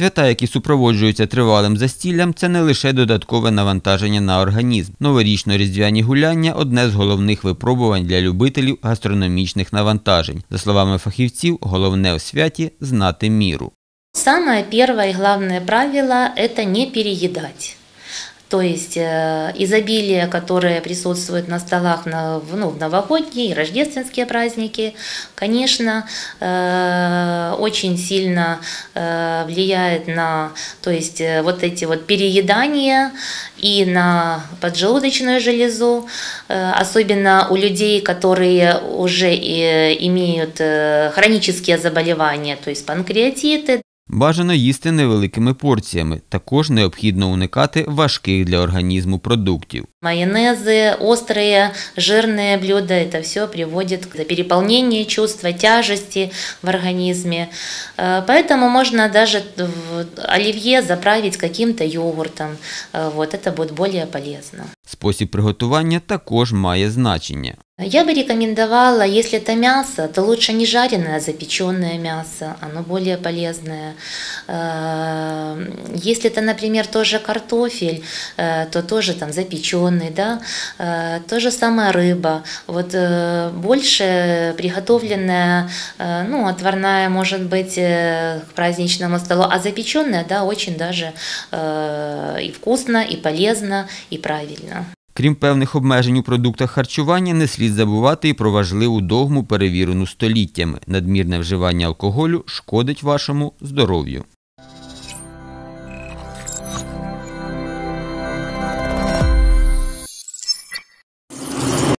Свята, які супроводжуються тривалим застіллям, це не лише додаткове навантаження на організм. Новорічно-різдвяні гуляння одне з головних випробувань для любителів гастрономічних навантажень. За словами фахівців, головне у святі знати міру. Саме перше и головне правило – это не переедать. То есть э, изобилие, которое присутствует на столах на, ну, в новогодние и рождественские праздники, конечно, э, очень сильно э, влияет на то есть, вот эти вот переедания и на поджелудочную железу, особенно у людей, которые уже имеют хронические заболевания, то есть панкреатиты. Бажано їсти невеликими порціями, також необхідно уникати важких для організму продуктів. Майонези, острі, жирні блюда це все приводить до переповнення чувства тяжесті в організмі. Е, Тому можна навіть в олів'є заправити яким йогуртом. це буде більш полезно. Спосіб приготування також має значення. Я бы рекомендовала, если это мясо, то лучше не жареное, а запеченное мясо, оно более полезное. Э, если это, например, тоже картофель, э, то тоже там запеченный, да, э, то же самое рыба. Вот больше приготовленная, ну, отварная, может быть, к праздничному столу, а запеченная, да, очень даже и вкусно, и полезно, и правильно. Крім певних обмежень у продуктах харчування, не слід забувати і про важливу догму, перевірену століттями. Надмірне вживання алкоголю шкодить вашому здоров'ю.